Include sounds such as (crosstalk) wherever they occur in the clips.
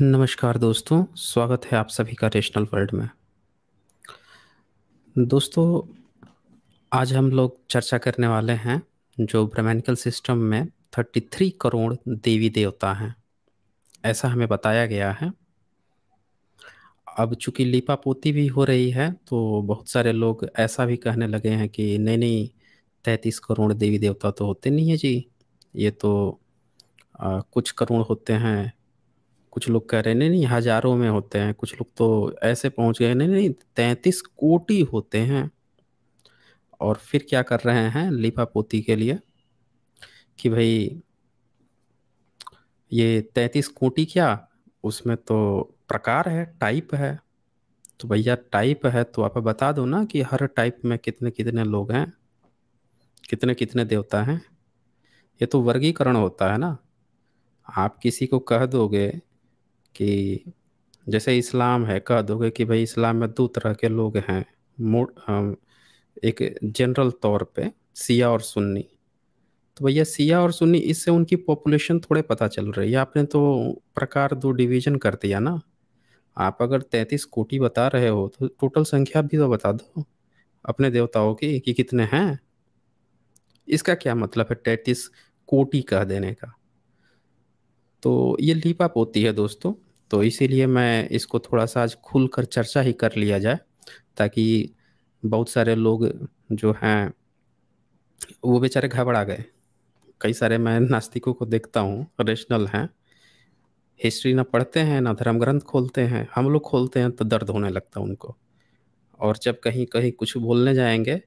नमस्कार दोस्तों स्वागत है आप सभी का रेशनल वर्ल्ड में दोस्तों आज हम लोग चर्चा करने वाले हैं जो ब्रह्मिकल सिस्टम में 33 करोड़ देवी देवता हैं ऐसा हमें बताया गया है अब चूंकि लिपापोती भी हो रही है तो बहुत सारे लोग ऐसा भी कहने लगे हैं कि नहीं नहीं तैंतीस करोड़ देवी देवता तो होते नहीं है जी ये तो आ, कुछ करोड़ होते हैं कुछ लोग कह रहे हैं नहीं नहीं हजारों में होते हैं कुछ लोग तो ऐसे पहुंच गए नहीं नहीं तैंतीस कोटि होते हैं और फिर क्या कर रहे हैं लिपा पोती के लिए कि भाई ये तैंतीस कोटि क्या उसमें तो प्रकार है टाइप है तो भैया टाइप है तो आप बता दो ना कि हर टाइप में कितने कितने लोग हैं कितने कितने देवता हैं ये तो वर्गीकरण होता है ना आप किसी को कह दोगे कि जैसे इस्लाम है कह दोगे कि भाई इस्लाम में दो तरह के लोग हैं एक जनरल तौर पे सिया और सुन्नी तो भैया सिया और सुन्नी इससे उनकी पॉपुलेशन थोड़े पता चल रही है आपने तो प्रकार दो डिवीजन कर दिया ना आप अगर तैंतीस कोटि बता रहे हो तो टोटल संख्या भी तो बता दो अपने देवताओं की कि कितने हैं इसका क्या मतलब है तैतीस कोटि कह देने का तो ये लिपा पोती है दोस्तों तो इसीलिए मैं इसको थोड़ा सा आज खुल कर चर्चा ही कर लिया जाए ताकि बहुत सारे लोग जो हैं वो बेचारे घबरा गए कई सारे मैं नास्तिकों को देखता हूँ रेशनल हैं हिस्ट्री ना पढ़ते हैं ना धर्म ग्रंथ खोलते हैं हम लोग खोलते हैं तो दर्द होने लगता है उनको और जब कहीं कहीं कुछ बोलने जाएंगे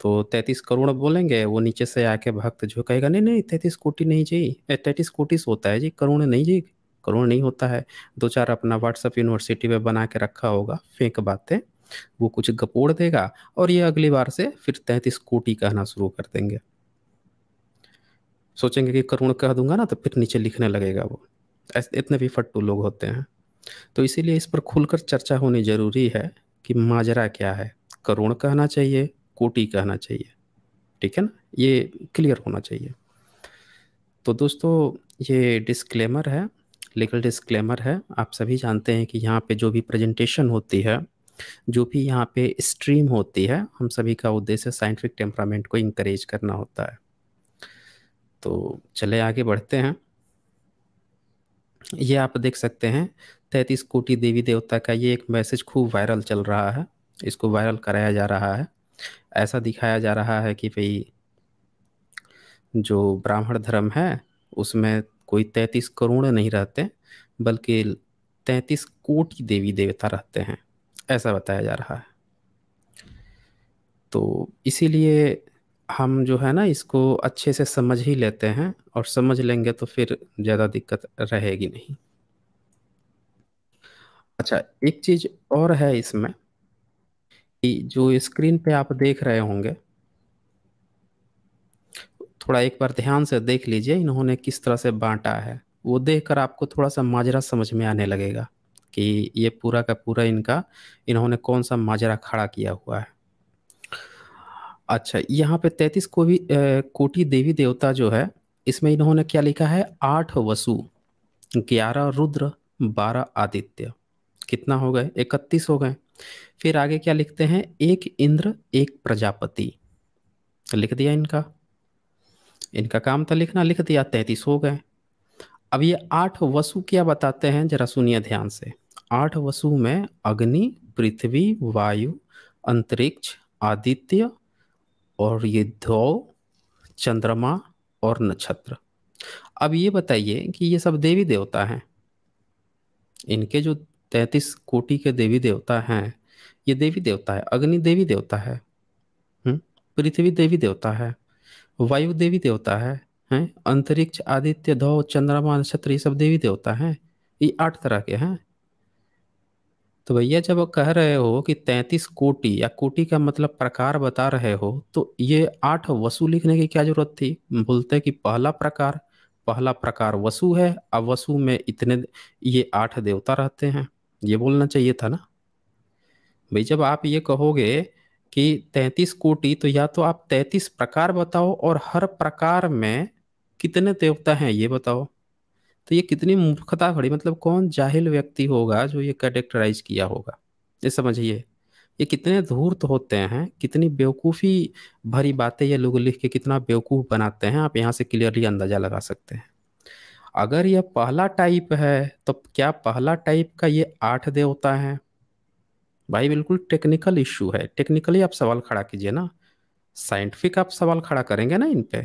तो तैंतीस करोड़ बोलेंगे वो नीचे से आके भक्त जो कहेगा नहीं नहीं तैंतीस कोटि नहीं जी तैंतीस कोटि होता है जी करोड़ नहीं जी करोड़ नहीं होता है दो चार अपना व्हाट्सअप यूनिवर्सिटी में बना के रखा होगा फेंक बातें वो कुछ गपोड़ देगा और ये अगली बार से फिर तैंतीस कोटी कहना शुरू कर देंगे सोचेंगे कि करोड़ कह दूंगा ना तो फिर नीचे लिखने लगेगा वो ऐसे इतने भी फट्टू लोग होते हैं तो इसीलिए इस पर खुलकर चर्चा होनी जरूरी है कि माजरा क्या है करुण कहना चाहिए कोटी कहना चाहिए ठीक है ना ये क्लियर होना चाहिए तो दोस्तों ये डिस्क्लेमर है लीगल डिस्क्लेमर है आप सभी जानते हैं कि यहाँ पे जो भी प्रेजेंटेशन होती है जो भी यहाँ पे स्ट्रीम होती है हम सभी का उद्देश्य साइंटिफिक टेम्परामेंट को इंकरेज करना होता है तो चले आगे बढ़ते हैं ये आप देख सकते हैं तैंतीस कोटि देवी देवता का ये एक मैसेज खूब वायरल चल रहा है इसको वायरल कराया जा रहा है ऐसा दिखाया जा रहा है कि भाई जो ब्राह्मण धर्म है उसमें कोई तैंतीस करोड़ नहीं रहते बल्कि तैंतीस कोटि देवी देवता रहते हैं ऐसा बताया जा रहा है तो इसीलिए हम जो है ना इसको अच्छे से समझ ही लेते हैं और समझ लेंगे तो फिर ज़्यादा दिक्कत रहेगी नहीं अच्छा एक चीज़ और है इसमें कि जो स्क्रीन पे आप देख रहे होंगे थोड़ा एक बार ध्यान से देख लीजिए इन्होंने किस तरह से बांटा है वो देख कर आपको थोड़ा सा माजरा समझ में आने लगेगा कि ये पूरा का पूरा इनका इन्होंने कौन सा माजरा खड़ा किया हुआ है अच्छा यहाँ पे तैतीस को भी कोटी देवी देवता जो है इसमें इन्होंने क्या लिखा है आठ वसु ग्यारह रुद्र बारह आदित्य कितना हो गए इकतीस हो गए फिर आगे क्या लिखते हैं एक इंद्र एक प्रजापति लिख दिया इनका इनका काम था लिखना लिख दिया तैतीस हो गए अब ये आठ वसु क्या बताते हैं जरा सुनिए ध्यान से आठ वसु में अग्नि पृथ्वी वायु अंतरिक्ष आदित्य और ये धौ चंद्रमा और नक्षत्र अब ये बताइए कि ये सब देवी देवता हैं इनके जो तैतीस कोटि के देवी देवता हैं ये देवी देवता है अग्नि देवी देवता है हम्म, पृथ्वी देवी देवता है वायु देवी देवता है हैं अंतरिक्ष आदित्य धौ चंद्रमा नक्षत्र ये सब देवी देवता हैं ये आठ तरह के हैं तो भैया जब कह रहे हो कि तैंतीस कोटि या कोटि का मतलब प्रकार बता रहे हो तो ये आठ वसु लिखने की क्या जरूरत थी बोलते कि पहला प्रकार पहला प्रकार वसु है अब वसु में इतने ये आठ देवता रहते हैं ये बोलना चाहिए था ना भाई जब आप ये कहोगे कि 33 कोटि तो या तो आप 33 प्रकार बताओ और हर प्रकार में कितने देवता हैं ये बताओ तो ये कितनी मूर्खता खड़ी मतलब कौन जाहिल व्यक्ति होगा जो ये कैरेक्टराइज किया होगा ये समझिए ये कितने धूर्त होते हैं कितनी बेवकूफ़ी भरी बातें ये लोग लिख के कितना बेवकूफ़ बनाते हैं आप यहाँ से क्लियरली अंदाज़ा लगा सकते हैं अगर यह पहला टाइप है तो क्या पहला टाइप का ये आठ देवता हैं भाई बिल्कुल टेक्निकल इशू है टेक्निकली आप सवाल खड़ा कीजिए ना साइंटिफिक आप सवाल खड़ा करेंगे ना इन पे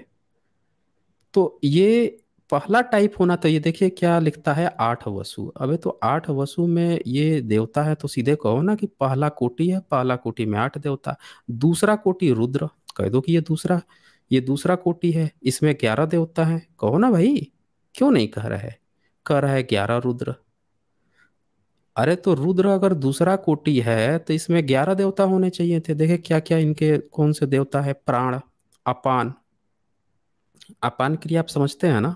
तो ये पहला टाइप होना तो ये देखिए क्या लिखता है आठ वसु अबे तो आठ वसु में ये देवता है तो सीधे कहो ना कि पहला कोटि है पहला कोटि में आठ देवता दूसरा कोटि रुद्र कह दो कि ये दूसरा ये दूसरा कोटि है इसमें ग्यारह देवता है कहो ना भाई क्यों नहीं कह रहा है कह रहा है ग्यारह रुद्र अरे तो रुद्र अगर दूसरा कोटि है तो इसमें ग्यारह देवता होने चाहिए थे देखे क्या क्या इनके कौन से देवता है प्राण अपान अपान क्रिया आप समझते हैं ना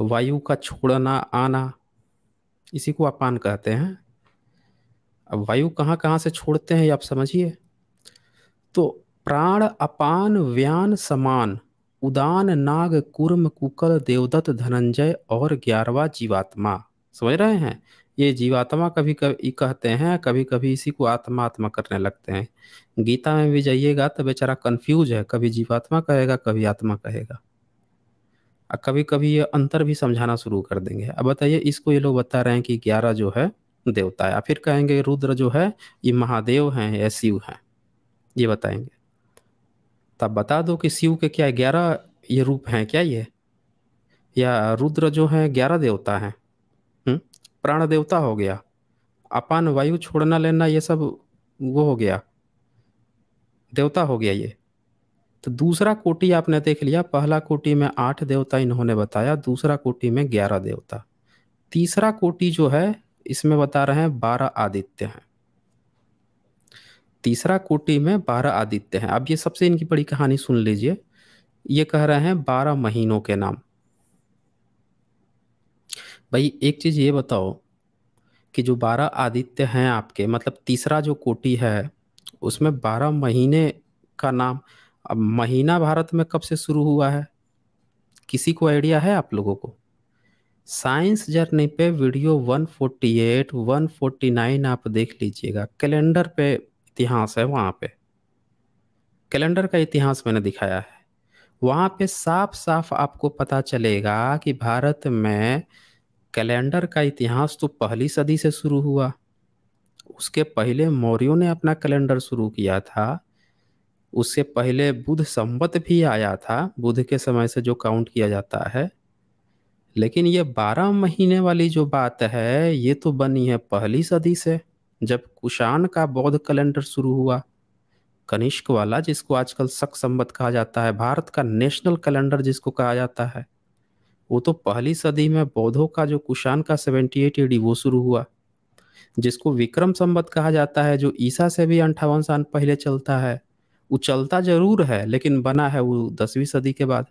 वायु का छोड़ना आना इसी को अपान कहते हैं अब वायु कहाँ कहाँ से छोड़ते हैं ये आप समझिए तो प्राण अपान व्यान समान उदान नाग कुर्म कुकल देवदत्त धनंजय और ग्यारवा जीवात्मा समझ रहे हैं ये जीवात्मा कभी कभी कहते हैं कभी कभी इसी को आत्मा आत्मा करने लगते हैं गीता में भी जाइएगा तो बेचारा कंफ्यूज है कभी जीवात्मा कहेगा कभी आत्मा कहेगा और कभी कभी ये अंतर भी समझाना शुरू कर देंगे अब बताइए इसको ये लोग बता रहे हैं कि ग्यारह जो है देवता है फिर कहेंगे रुद्र जो है ये महादेव हैं या शिव हैं ये बताएंगे तब बता दो कि शिव के क्या ग्यारह ये रूप हैं क्या ये या रुद्र जो है ग्यारह देवता हैं प्राण देवता हो गया अपान वायु छोड़ना लेना ये सब वो हो गया देवता हो गया ये तो दूसरा कोटि आपने देख लिया पहला कोटि में आठ देवता इन्होंने बताया दूसरा कोटि में ग्यारह देवता तीसरा कोटि जो है इसमें बता रहे हैं बारह आदित्य हैं तीसरा कोटि में बारह आदित्य हैं अब ये सबसे इनकी बड़ी कहानी सुन लीजिए ये कह रहे हैं बारह महीनों के नाम भाई एक चीज़ ये बताओ कि जो बारह आदित्य हैं आपके मतलब तीसरा जो कोटि है उसमें बारह महीने का नाम अब महीना भारत में कब से शुरू हुआ है किसी को आइडिया है आप लोगों को साइंस जर्नी पे वीडियो 148, 149 आप देख लीजिएगा कैलेंडर पे इतिहास है वहाँ पे कैलेंडर का इतिहास मैंने दिखाया है वहाँ पे साफ साफ आपको पता चलेगा कि भारत में कैलेंडर का इतिहास तो पहली सदी से शुरू हुआ उसके पहले मौर्यों ने अपना कैलेंडर शुरू किया था उससे पहले बुध संबत भी आया था बुध के समय से जो काउंट किया जाता है लेकिन ये बारह महीने वाली जो बात है ये तो बनी है पहली सदी से जब कुषाण का बौद्ध कैलेंडर शुरू हुआ कनिष्क वाला जिसको आजकल सक संबत कहा जाता है भारत का नेशनल कैलेंडर जिसको कहा जाता है वो तो पहली सदी में बौद्धों का जो कुशान का सेवेंटी एट ईडी वो शुरू हुआ जिसको विक्रम संबत कहा जाता है जो ईसा से भी अंठावन साल पहले चलता है वो चलता जरूर है लेकिन बना है वो दसवीं सदी के बाद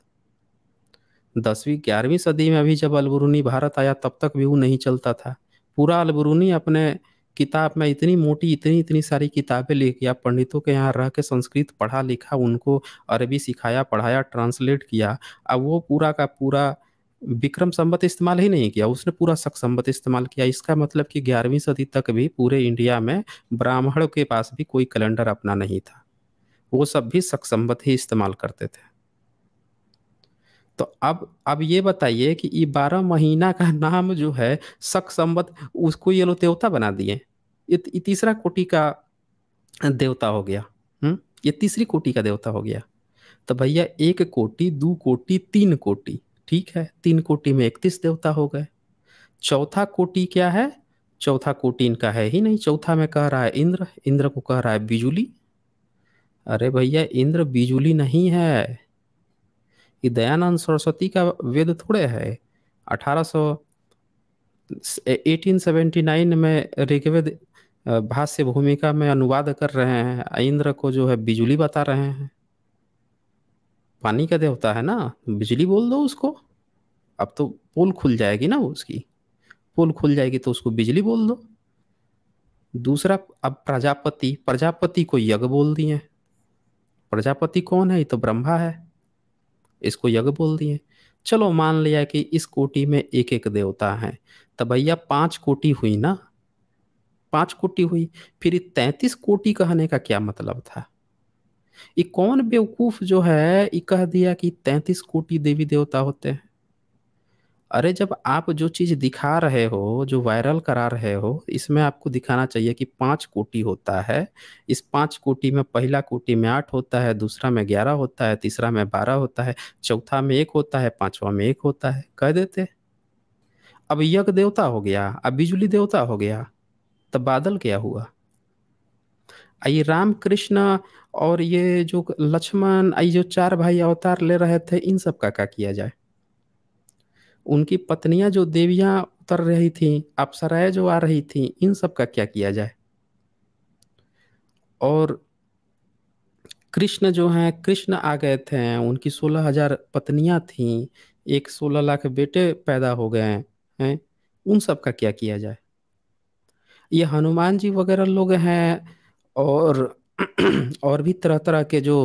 दसवीं ग्यारहवीं सदी में भी जब अलबरूनी भारत आया तब तक भी वो नहीं चलता था पूरा अलबरूनी अपने किताब में इतनी मोटी इतनी इतनी सारी किताबें लिख या पंडितों के यहाँ रह के संस्कृत पढ़ा लिखा उनको अरबी सिखाया पढ़ाया ट्रांसलेट किया अब वो पूरा का पूरा विक्रम संबत इस्तेमाल ही नहीं किया उसने पूरा शक संबत इस्तेमाल किया इसका मतलब कि ग्यारहवीं सदी तक भी पूरे इंडिया में ब्राह्मण के पास भी कोई कैलेंडर अपना नहीं था वो सब भी शक संबत ही इस्तेमाल करते थे तो अब अब ये बताइए कि ये बारह महीना का नाम जो है शक संबत उसको ये लोग देवता बना दिए तीसरा कोटि का देवता हो गया हम्म ये तीसरी कोटि का देवता हो गया तो भैया एक कोटि दो कोटि तीन कोटि ठीक है तीन कोटि में इकतीस देवता हो गए चौथा कोटि क्या है चौथा कोटि इनका है ही नहीं चौथा में कह रहा है इंद्र इंद्र को कह रहा है बिजुली अरे भैया इंद्र बिजुली नहीं है ये दयानंद सरस्वती का वेद थोड़े है अठारह सौ 1879 में ऋग्वेद भाष्य भूमिका में अनुवाद कर रहे हैं इंद्र को जो है बिजुली बता रहे हैं पानी का देवता है ना बिजली बोल दो उसको अब तो पोल खुल जाएगी ना उसकी पोल खुल जाएगी तो उसको बिजली बोल दो दूसरा अब प्रजापति प्रजापति को यज्ञ बोल दिए प्रजापति कौन है ये तो ब्रह्मा है इसको यज्ञ बोल दिए चलो मान लिया कि इस कोटि में एक एक देवता है तो भैया पांच कोटि हुई ना पांच कोटि हुई फिर तैतीस कोटि कहने का क्या मतलब था ये कौन बेवकूफ जो है ये कह दिया कि तैतीस कोटि देवी देवता होते हैं अरे जब आप जो चीज दिखा रहे हो जो वायरल करा रहे हो इसमें आपको दिखाना चाहिए कि पांच कोटि होता है इस पांच कोटि में पहला कोटि में आठ होता है दूसरा में ग्यारह होता है तीसरा में बारह होता है चौथा में एक होता है पांचवा में एक होता है कह देते अब यज्ञ देवता हो गया अब बिजली देवता हो गया तब बादल क्या हुआ आई राम कृष्ण और ये जो लक्ष्मण आई जो चार भाई अवतार ले रहे थे इन सब का क्या किया जाए उनकी पत्नियां जो देवियां उतर रही थी अप्सराएं जो आ रही थी इन सब का क्या किया जाए और कृष्ण जो हैं कृष्ण आ गए थे उनकी सोलह हजार पत्नियां थी एक सोलह लाख बेटे पैदा हो गए हैं उन सब का क्या किया जाए ये हनुमान जी वगैरह लोग हैं और (clears throat) और भी तरह तरह के जो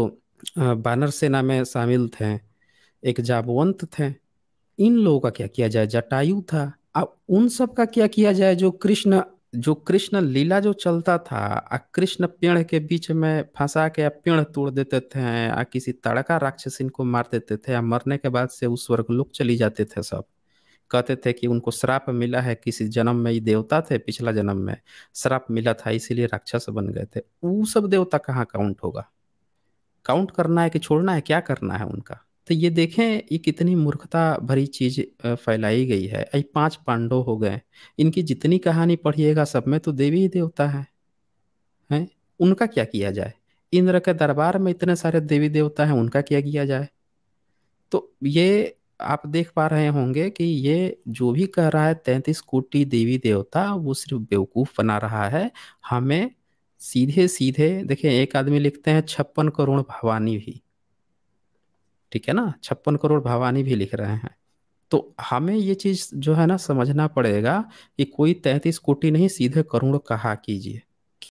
बानर सेना में शामिल थे एक जाबवंत थे इन लोगों का क्या किया जाए जटायु था अब उन सब का क्या किया जाए जो कृष्ण जो कृष्ण लीला जो चलता था आ कृष्ण पेड़ के बीच में फंसा के या पेड़ तोड़ देते थे आ किसी तड़का राक्षसिन को मार देते थे या मरने के बाद से उस स्वर्ग लोग चली जाते थे सब कहते थे कि उनको श्राप मिला है किसी जन्म में ये देवता थे पिछला जन्म में श्राप मिला था इसीलिए राक्षस बन गए थे वो सब देवता कहाँ काउंट होगा काउंट करना है कि छोड़ना है क्या करना है उनका तो ये देखें ये कितनी मूर्खता भरी चीज फैलाई गई है ये पांच पांडव हो गए इनकी जितनी कहानी पढ़िएगा सब में तो देवी ही देवता है हैं उनका क्या किया जाए इंद्र के दरबार में इतने सारे देवी देवता हैं उनका क्या किया जाए तो ये आप देख पा रहे होंगे कि ये जो भी कह रहा है तैतीस कोटि देवी देवता वो सिर्फ बेवकूफ़ बना रहा है हमें सीधे सीधे देखिए एक आदमी लिखते हैं छप्पन करोड़ भवानी भी ठीक है ना छप्पन करोड़ भवानी भी लिख रहे हैं तो हमें ये चीज़ जो है ना समझना पड़ेगा कि कोई तैंतीस कोटि नहीं सीधे करोड़ कहा कीजिए